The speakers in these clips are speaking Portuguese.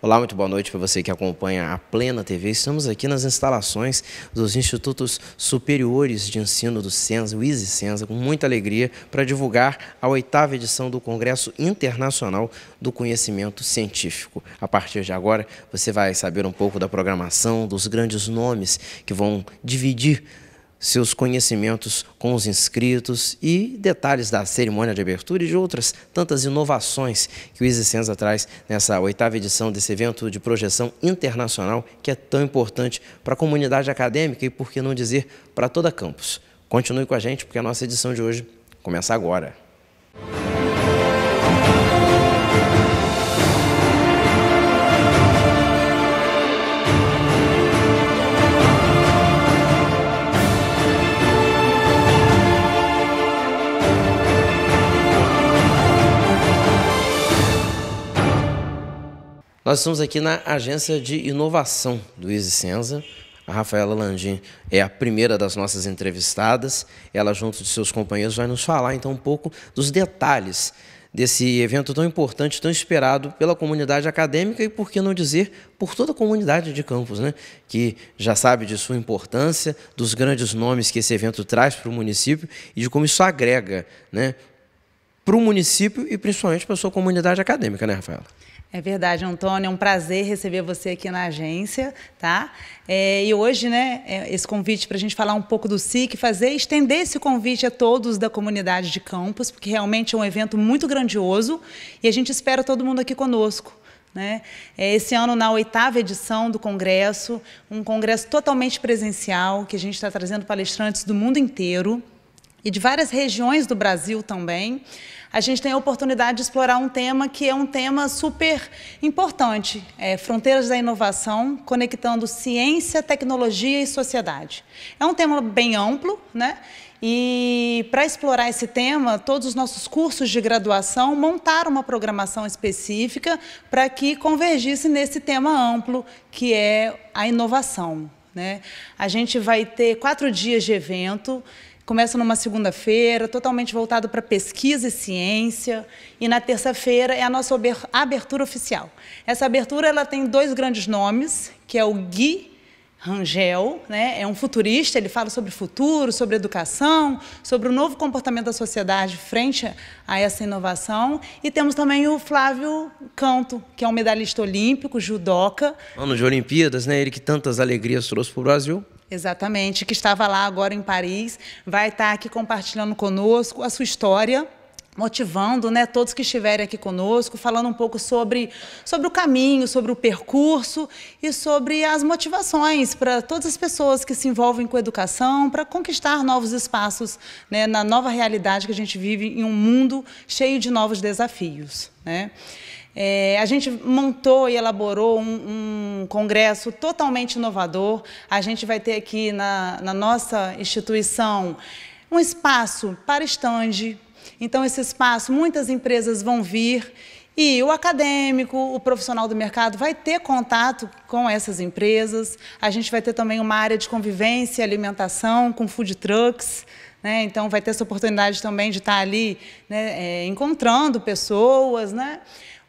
Olá, muito boa noite para você que acompanha a Plena TV. Estamos aqui nas instalações dos Institutos Superiores de Ensino do Senza, o ISE Senza, com muita alegria para divulgar a oitava edição do Congresso Internacional do Conhecimento Científico. A partir de agora, você vai saber um pouco da programação, dos grandes nomes que vão dividir seus conhecimentos com os inscritos e detalhes da cerimônia de abertura e de outras tantas inovações que o Isicenza traz nessa oitava edição desse evento de projeção internacional que é tão importante para a comunidade acadêmica e, por que não dizer, para toda campus. Continue com a gente porque a nossa edição de hoje começa agora. Nós estamos aqui na agência de inovação do Senza, A Rafaela Landim é a primeira das nossas entrevistadas. Ela, junto de seus companheiros, vai nos falar então um pouco dos detalhes desse evento tão importante, tão esperado pela comunidade acadêmica e, por que não dizer, por toda a comunidade de campos, né? que já sabe de sua importância, dos grandes nomes que esse evento traz para o município e de como isso agrega né? para o município e principalmente para a sua comunidade acadêmica, né, Rafaela? É verdade, Antônio, é um prazer receber você aqui na agência, tá? É, e hoje, né, é, esse convite para a gente falar um pouco do SIC, fazer, estender esse convite a todos da comunidade de campus, porque realmente é um evento muito grandioso e a gente espera todo mundo aqui conosco. Né? É, esse ano, na oitava edição do Congresso, um congresso totalmente presencial, que a gente está trazendo palestrantes do mundo inteiro e de várias regiões do Brasil também, a gente tem a oportunidade de explorar um tema que é um tema super importante: é fronteiras da inovação, conectando ciência, tecnologia e sociedade. É um tema bem amplo, né? E para explorar esse tema, todos os nossos cursos de graduação montaram uma programação específica para que convergisse nesse tema amplo que é a inovação. Né? A gente vai ter quatro dias de evento Começa numa segunda-feira, totalmente voltado para pesquisa e ciência, e na terça-feira é a nossa abertura oficial. Essa abertura ela tem dois grandes nomes, que é o Gui Rangel, né? é um futurista, ele fala sobre futuro, sobre educação, sobre o novo comportamento da sociedade frente a essa inovação. E temos também o Flávio Canto, que é um medalhista olímpico, judoca. Ano de Olimpíadas, né? ele que tantas alegrias trouxe para o Brasil. Exatamente, que estava lá agora em Paris, vai estar tá aqui compartilhando conosco a sua história motivando, né, todos que estiverem aqui conosco, falando um pouco sobre, sobre o caminho, sobre o percurso e sobre as motivações para todas as pessoas que se envolvem com educação, para conquistar novos espaços, né, na nova realidade que a gente vive em um mundo cheio de novos desafios, né? É, a gente montou e elaborou um, um, congresso totalmente inovador. A gente vai ter aqui na, na nossa instituição um espaço para estande. Então, esse espaço, muitas empresas vão vir e o acadêmico, o profissional do mercado vai ter contato com essas empresas. A gente vai ter também uma área de convivência e alimentação com food trucks. Né? Então, vai ter essa oportunidade também de estar ali né, é, encontrando pessoas. Né?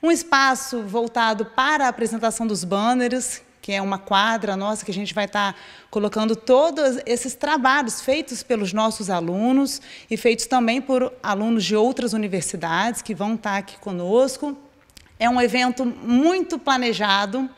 Um espaço voltado para a apresentação dos banners, que é uma quadra nossa que a gente vai estar tá colocando todos esses trabalhos feitos pelos nossos alunos e feitos também por alunos de outras universidades que vão estar tá aqui conosco. É um evento muito planejado.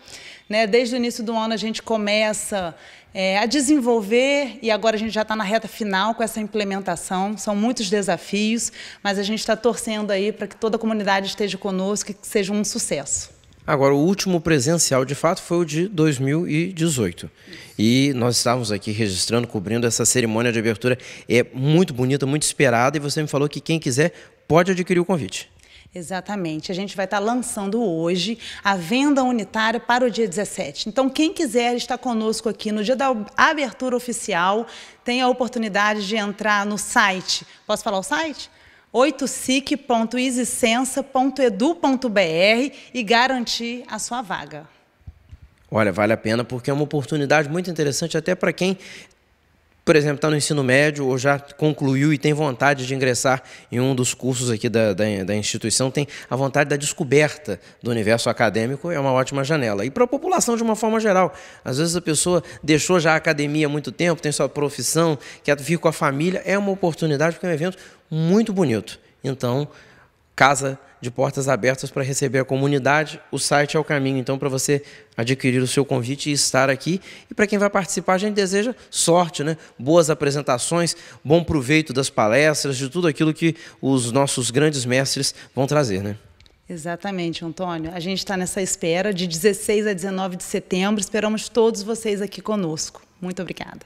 Né? Desde o início do ano a gente começa é, a desenvolver e agora a gente já está na reta final com essa implementação. São muitos desafios, mas a gente está torcendo aí para que toda a comunidade esteja conosco e que seja um sucesso. Agora, o último presencial de fato foi o de 2018. E nós estávamos aqui registrando, cobrindo essa cerimônia de abertura. É muito bonita, muito esperada, e você me falou que quem quiser pode adquirir o convite. Exatamente. A gente vai estar lançando hoje a venda unitária para o dia 17. Então, quem quiser estar conosco aqui no dia da abertura oficial, tem a oportunidade de entrar no site. Posso falar o site? 8sic.isicensa.edu.br e garantir a sua vaga. Olha, vale a pena porque é uma oportunidade muito interessante até para quem por exemplo, está no ensino médio ou já concluiu e tem vontade de ingressar em um dos cursos aqui da, da, da instituição, tem a vontade da descoberta do universo acadêmico, é uma ótima janela. E para a população de uma forma geral. Às vezes a pessoa deixou já a academia há muito tempo, tem sua profissão, quer vir com a família, é uma oportunidade, porque é um evento muito bonito. Então, casa de portas abertas para receber a comunidade. O site é o caminho, então, para você adquirir o seu convite e estar aqui. E para quem vai participar, a gente deseja sorte, né? boas apresentações, bom proveito das palestras, de tudo aquilo que os nossos grandes mestres vão trazer. Né? Exatamente, Antônio. A gente está nessa espera de 16 a 19 de setembro. Esperamos todos vocês aqui conosco. Muito obrigada.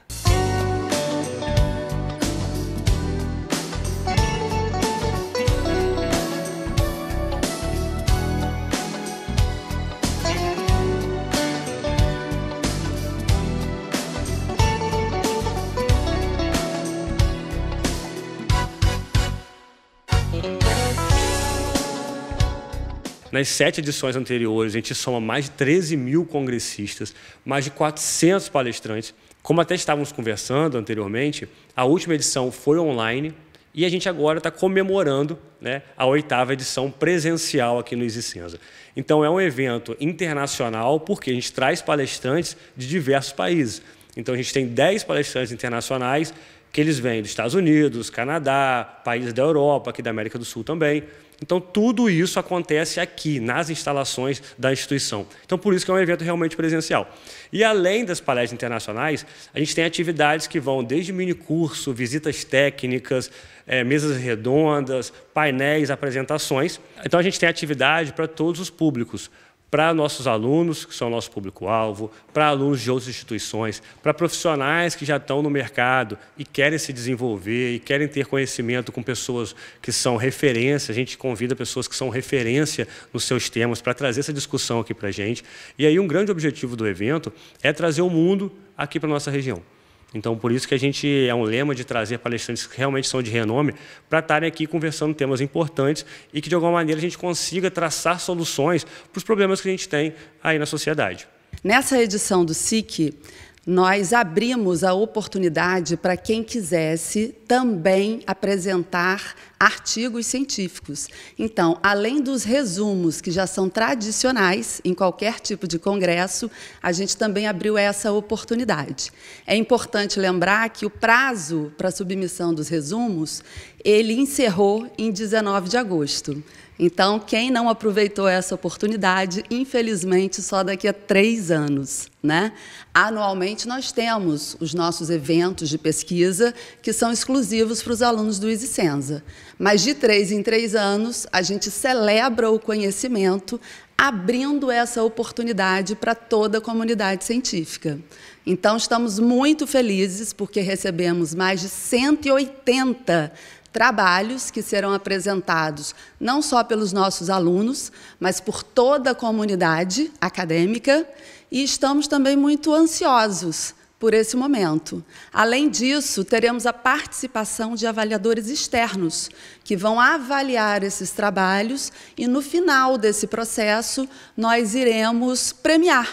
Nas sete edições anteriores, a gente soma mais de 13 mil congressistas, mais de 400 palestrantes. Como até estávamos conversando anteriormente, a última edição foi online e a gente agora está comemorando né, a oitava edição presencial aqui no Isicenza. Então, é um evento internacional porque a gente traz palestrantes de diversos países. Então, a gente tem 10 palestrantes internacionais que eles vêm dos Estados Unidos, Canadá, países da Europa, aqui da América do Sul também. Então, tudo isso acontece aqui, nas instalações da instituição. Então, por isso que é um evento realmente presencial. E além das palestras internacionais, a gente tem atividades que vão desde minicurso, visitas técnicas, é, mesas redondas, painéis, apresentações. Então, a gente tem atividade para todos os públicos para nossos alunos, que são nosso público-alvo, para alunos de outras instituições, para profissionais que já estão no mercado e querem se desenvolver e querem ter conhecimento com pessoas que são referência. A gente convida pessoas que são referência nos seus temas para trazer essa discussão aqui para a gente. E aí, um grande objetivo do evento é trazer o mundo aqui para a nossa região. Então, por isso que a gente é um lema de trazer palestrantes que realmente são de renome para estarem aqui conversando temas importantes e que, de alguma maneira, a gente consiga traçar soluções para os problemas que a gente tem aí na sociedade. Nessa edição do SIC, nós abrimos a oportunidade para quem quisesse também apresentar artigos científicos. Então, além dos resumos que já são tradicionais em qualquer tipo de congresso, a gente também abriu essa oportunidade. É importante lembrar que o prazo para submissão dos resumos, ele encerrou em 19 de agosto. Então, quem não aproveitou essa oportunidade, infelizmente, só daqui a três anos. Né? Anualmente, nós temos os nossos eventos de pesquisa, que são exclusivos para os alunos do Senza. Mas, de três em três anos, a gente celebra o conhecimento, abrindo essa oportunidade para toda a comunidade científica. Então, estamos muito felizes porque recebemos mais de 180 trabalhos que serão apresentados não só pelos nossos alunos, mas por toda a comunidade acadêmica, e estamos também muito ansiosos por esse momento. Além disso, teremos a participação de avaliadores externos, que vão avaliar esses trabalhos e, no final desse processo, nós iremos premiar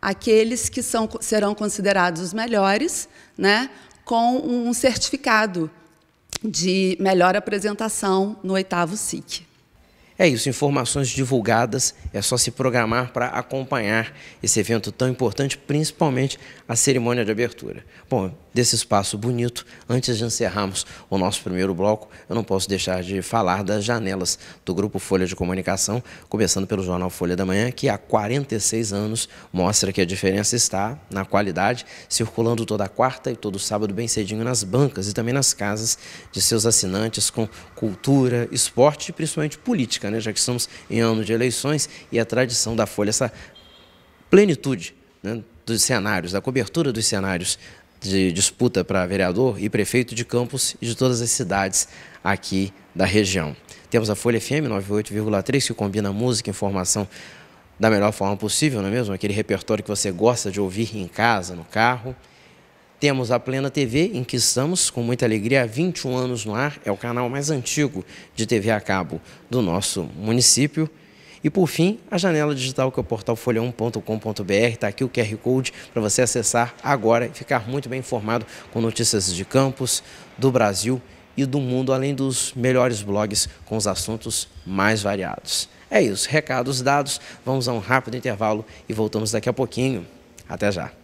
aqueles que são, serão considerados os melhores, né, com um certificado de melhor apresentação no oitavo SIC. É isso, informações divulgadas, é só se programar para acompanhar esse evento tão importante, principalmente a cerimônia de abertura. Bom, desse espaço bonito, antes de encerrarmos o nosso primeiro bloco, eu não posso deixar de falar das janelas do Grupo Folha de Comunicação, começando pelo jornal Folha da Manhã, que há 46 anos mostra que a diferença está na qualidade, circulando toda quarta e todo sábado bem cedinho nas bancas e também nas casas de seus assinantes com cultura, esporte e principalmente política, né? já que estamos em ano de eleições e a tradição da Folha, essa plenitude né? dos cenários, da cobertura dos cenários de disputa para vereador e prefeito de Campos e de todas as cidades aqui da região. Temos a Folha FM 98,3 que combina música e informação da melhor forma possível, não é mesmo? Aquele repertório que você gosta de ouvir em casa, no carro. Temos a Plena TV, em que estamos com muita alegria há 21 anos no ar. É o canal mais antigo de TV a cabo do nosso município. E por fim, a janela digital que é o portal folha1.com.br. Está aqui o QR Code para você acessar agora e ficar muito bem informado com notícias de campus, do Brasil e do mundo, além dos melhores blogs com os assuntos mais variados. É isso, recados dados, vamos a um rápido intervalo e voltamos daqui a pouquinho. Até já!